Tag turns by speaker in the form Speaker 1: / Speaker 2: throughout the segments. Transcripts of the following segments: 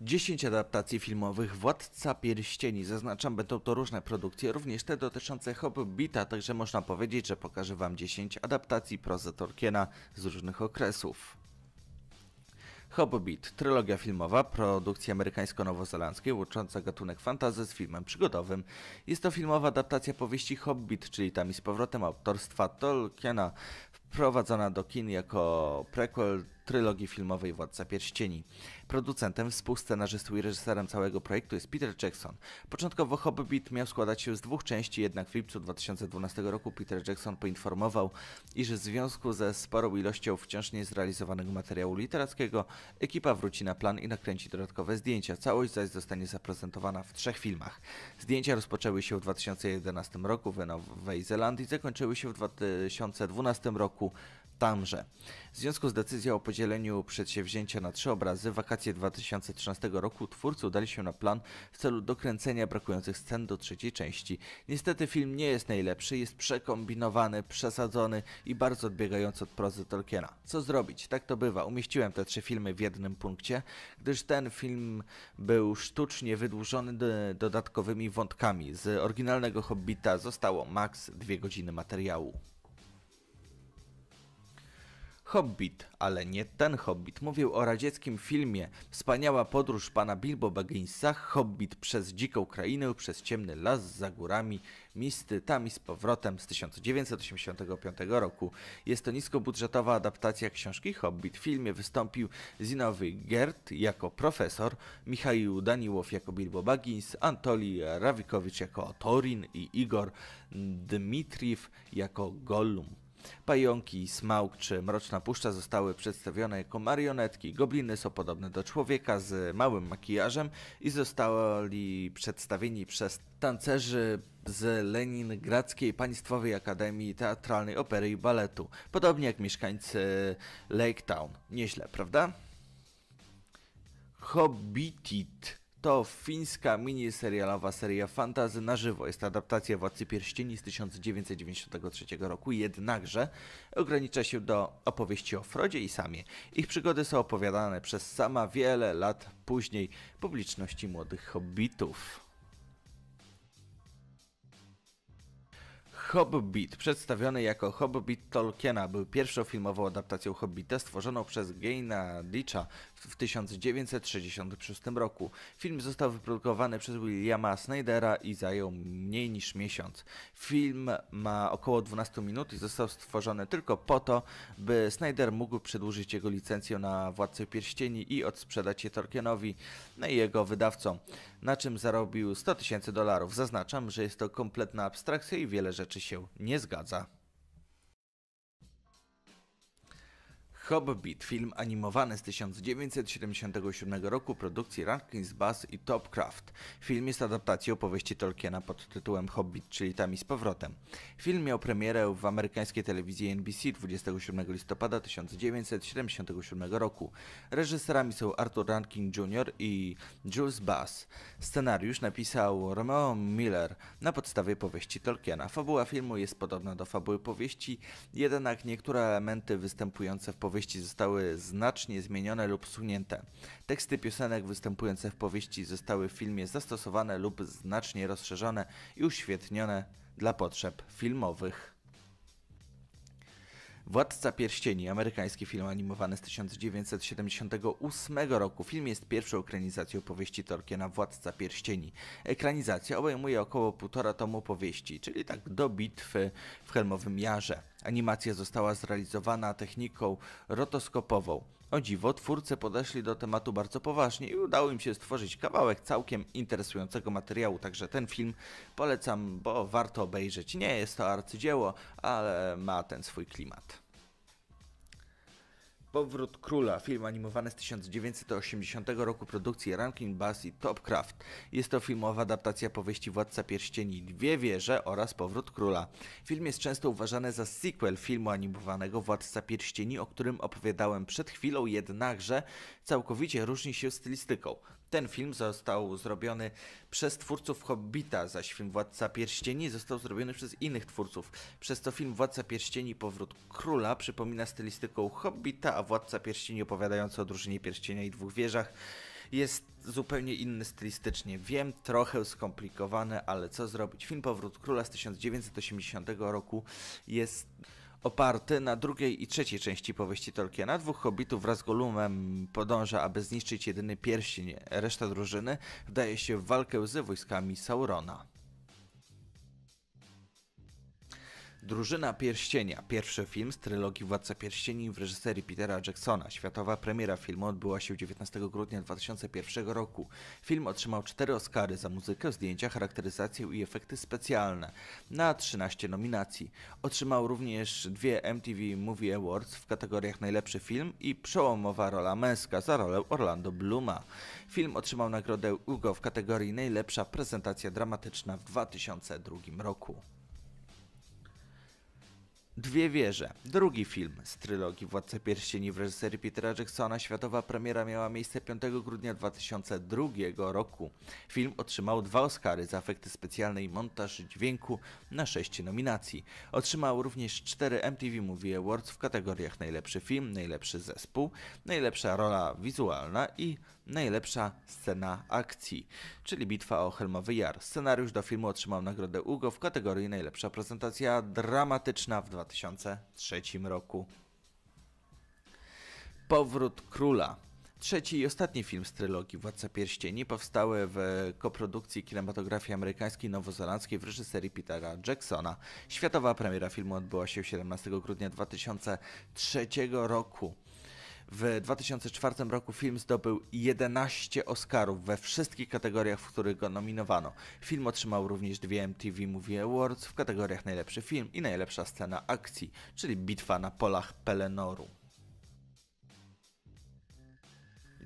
Speaker 1: 10 adaptacji filmowych Władca Pierścieni. Zaznaczam, będą to różne produkcje, również te dotyczące Hobbita, także można powiedzieć, że pokażę Wam 10 adaptacji prozy Tolkiena z różnych okresów. Hobbit, trylogia filmowa, produkcji amerykańsko-nowozelandzkiej łącząca gatunek fantazy z filmem przygodowym. Jest to filmowa adaptacja powieści Hobbit, czyli tam i z powrotem autorstwa Tolkiena, wprowadzona do kin jako prequel trylogii filmowej Władca Pierścieni. Producentem, współscenarzystą i reżyserem całego projektu jest Peter Jackson. Początkowo Hobbit miał składać się z dwóch części, jednak w lipcu 2012 roku Peter Jackson poinformował, iż w związku ze sporą ilością wciąż niezrealizowanego materiału literackiego ekipa wróci na plan i nakręci dodatkowe zdjęcia. Całość zaś zostanie zaprezentowana w trzech filmach. Zdjęcia rozpoczęły się w 2011 roku w Nowej Zelandii, zakończyły się w 2012 roku tamże. W związku z decyzją o podzieleniu przedsięwzięcia na trzy obrazy, w wakacje 2013 roku twórcy udali się na plan w celu dokręcenia brakujących scen do trzeciej części. Niestety film nie jest najlepszy, jest przekombinowany, przesadzony i bardzo odbiegający od prozy Tolkiena. Co zrobić? Tak to bywa. Umieściłem te trzy filmy w jednym punkcie, gdyż ten film był sztucznie wydłużony dodatkowymi wątkami. Z oryginalnego Hobbita zostało maks dwie godziny materiału. Hobbit, ale nie ten Hobbit. Mówił o radzieckim filmie Wspaniała podróż pana Bilbo Bagginsa, Hobbit przez dziką krainę, przez ciemny las, za górami, misty tam i z powrotem z 1985 roku. Jest to niskobudżetowa adaptacja książki Hobbit. W filmie wystąpił Zinowy Gert jako profesor, Michał Daniłow jako Bilbo Baggins, Antoli Rawikowicz jako Torin i Igor Dmitriew jako Gollum. Pająki, Smaug czy Mroczna Puszcza zostały przedstawione jako marionetki. Gobliny są podobne do człowieka z małym makijażem i zostali przedstawieni przez tancerzy z Leningradzkiej Państwowej Akademii Teatralnej Opery i Baletu, podobnie jak mieszkańcy Lake Town. Nieźle, prawda? Hobbitit to fińska miniserialowa seria fantazy na żywo. Jest adaptacja Władcy Pierścieni z 1993 roku, jednakże ogranicza się do opowieści o Frodzie i Samie. Ich przygody są opowiadane przez Sama wiele lat później publiczności młodych hobbitów. Hobbit, przedstawiony jako Hobbit Tolkiena, był pierwszą filmową adaptacją Hobbita stworzoną przez Gaina Ditcha w 1966 roku. Film został wyprodukowany przez Williama Snydera i zajął mniej niż miesiąc. Film ma około 12 minut i został stworzony tylko po to, by Snyder mógł przedłużyć jego licencję na Władcę Pierścieni i odsprzedać je Tolkienowi no i jego wydawcom, na czym zarobił 100 tysięcy dolarów. Zaznaczam, że jest to kompletna abstrakcja i wiele rzeczy się nie zgadza. Hobbit, film animowany z 1977 roku produkcji Rankins Bass i Topcraft. Film jest adaptacją powieści Tolkiena pod tytułem Hobbit, czyli Tam i z powrotem. Film miał premierę w amerykańskiej telewizji NBC 27 listopada 1977 roku. Reżyserami są Arthur Rankin Jr. i Jules Bass. Scenariusz napisał Romeo Miller na podstawie powieści Tolkiena. Fabuła filmu jest podobna do fabuły powieści, jednak niektóre elementy występujące w powieści powieści zostały znacznie zmienione lub usunięte. Teksty piosenek występujące w powieści zostały w filmie zastosowane lub znacznie rozszerzone i uświetnione dla potrzeb filmowych. Władca Pierścieni, amerykański film animowany z 1978 roku. Film jest pierwszą ekranizacją powieści Tolkiena Władca Pierścieni. Ekranizacja obejmuje około półtora tomu powieści, czyli tak do bitwy w Helmowym Jarze. Animacja została zrealizowana techniką rotoskopową. O dziwo, twórcy podeszli do tematu bardzo poważnie i udało im się stworzyć kawałek całkiem interesującego materiału, także ten film polecam, bo warto obejrzeć. Nie jest to arcydzieło, ale ma ten swój klimat. Powrót Króla, film animowany z 1980 roku produkcji Rankin Bass i Topcraft. Jest to filmowa adaptacja powieści Władca Pierścieni Dwie Wieże oraz Powrót Króla. Film jest często uważany za sequel filmu animowanego Władca Pierścieni, o którym opowiadałem przed chwilą, jednakże całkowicie różni się stylistyką. Ten film został zrobiony przez twórców Hobbita, zaś film Władca Pierścieni został zrobiony przez innych twórców. Przez to film Władca Pierścieni Powrót Króla przypomina stylistyką Hobbita, a Władca Pierścieni opowiadający o drużynie pierścienia i dwóch wieżach jest zupełnie inny stylistycznie. Wiem, trochę skomplikowane, ale co zrobić. Film Powrót Króla z 1980 roku jest oparty na drugiej i trzeciej części powieści Tolkiena. Dwóch hobbitów wraz z Golumem podąża, aby zniszczyć jedyny pierścień. Reszta drużyny wdaje się w walkę z wojskami Saurona. Drużyna Pierścienia, pierwszy film z trylogii Władca Pierścieni w reżyserii Petera Jacksona. Światowa premiera filmu odbyła się 19 grudnia 2001 roku. Film otrzymał 4 Oscary za muzykę, zdjęcia, charakteryzację i efekty specjalne na 13 nominacji. Otrzymał również dwie MTV Movie Awards w kategoriach najlepszy film i przełomowa rola męska za rolę Orlando Bluma. Film otrzymał nagrodę Hugo w kategorii najlepsza prezentacja dramatyczna w 2002 roku. Dwie wieże. Drugi film z trylogii Władca Pierścieni w reżyserii Petera Jacksona. Światowa premiera miała miejsce 5 grudnia 2002 roku. Film otrzymał dwa Oscary za efekty specjalne i montaż dźwięku na sześć nominacji. Otrzymał również cztery MTV Movie Awards w kategoriach najlepszy film, najlepszy zespół, najlepsza rola wizualna i Najlepsza scena akcji, czyli bitwa o Helmowy Jar. Scenariusz do filmu otrzymał nagrodę Ugo w kategorii Najlepsza prezentacja dramatyczna w 2003 roku. Powrót Króla. Trzeci i ostatni film z trylogii Władca Pierścieni powstały w koprodukcji kinematografii amerykańskiej i nowozelandzkiej w reżyserii Petera Jacksona. Światowa premiera filmu odbyła się 17 grudnia 2003 roku. W 2004 roku film zdobył 11 Oscarów we wszystkich kategoriach, w których go nominowano. Film otrzymał również dwie MTV Movie Awards w kategoriach najlepszy film i najlepsza scena akcji, czyli bitwa na polach Pelenoru.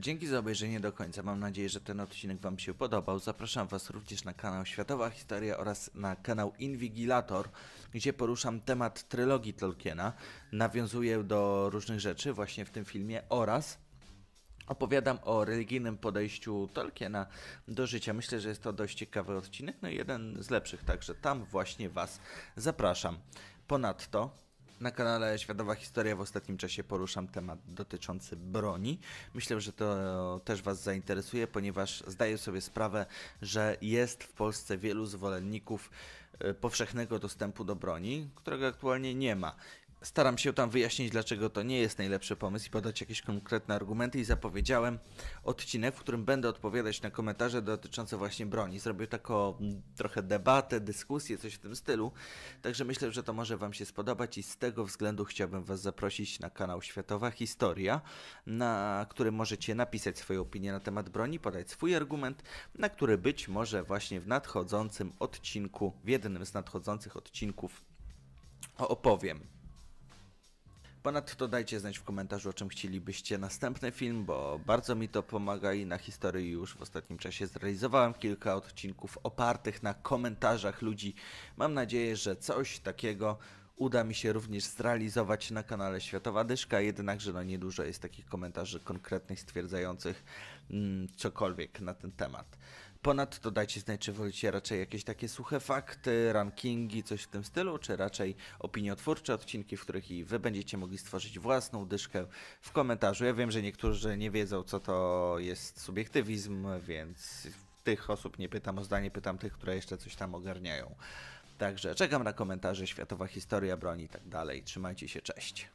Speaker 1: Dzięki za obejrzenie do końca. Mam nadzieję, że ten odcinek Wam się podobał. Zapraszam Was również na kanał Światowa Historia oraz na kanał Invigilator, gdzie poruszam temat trylogii Tolkiena, nawiązuję do różnych rzeczy właśnie w tym filmie oraz opowiadam o religijnym podejściu Tolkiena do życia. Myślę, że jest to dość ciekawy odcinek, no i jeden z lepszych, także tam właśnie Was zapraszam. Ponadto na kanale Światowa Historia w ostatnim czasie poruszam temat dotyczący broni. Myślę, że to też Was zainteresuje, ponieważ zdaję sobie sprawę, że jest w Polsce wielu zwolenników y, powszechnego dostępu do broni, którego aktualnie nie ma. Staram się tam wyjaśnić, dlaczego to nie jest najlepszy pomysł i podać jakieś konkretne argumenty i zapowiedziałem odcinek, w którym będę odpowiadać na komentarze dotyczące właśnie broni. Zrobię taką mm, trochę debatę, dyskusję, coś w tym stylu, także myślę, że to może Wam się spodobać i z tego względu chciałbym Was zaprosić na kanał Światowa Historia, na którym możecie napisać swoje opinie na temat broni, podać swój argument, na który być może właśnie w nadchodzącym odcinku, w jednym z nadchodzących odcinków opowiem. Ponadto dajcie znać w komentarzu, o czym chcielibyście następny film, bo bardzo mi to pomaga i na historii już w ostatnim czasie zrealizowałem kilka odcinków opartych na komentarzach ludzi. Mam nadzieję, że coś takiego uda mi się również zrealizować na kanale Światowa Dyszka, jednakże no niedużo jest takich komentarzy konkretnych stwierdzających mm, cokolwiek na ten temat. Ponadto dajcie znać, czy wolicie raczej jakieś takie suche fakty, rankingi, coś w tym stylu, czy raczej opiniotwórcze odcinki, w których i wy będziecie mogli stworzyć własną dyszkę w komentarzu. Ja wiem, że niektórzy nie wiedzą, co to jest subiektywizm, więc tych osób nie pytam o zdanie, pytam tych, które jeszcze coś tam ogarniają. Także czekam na komentarze Światowa Historia Broni i tak dalej. Trzymajcie się, cześć.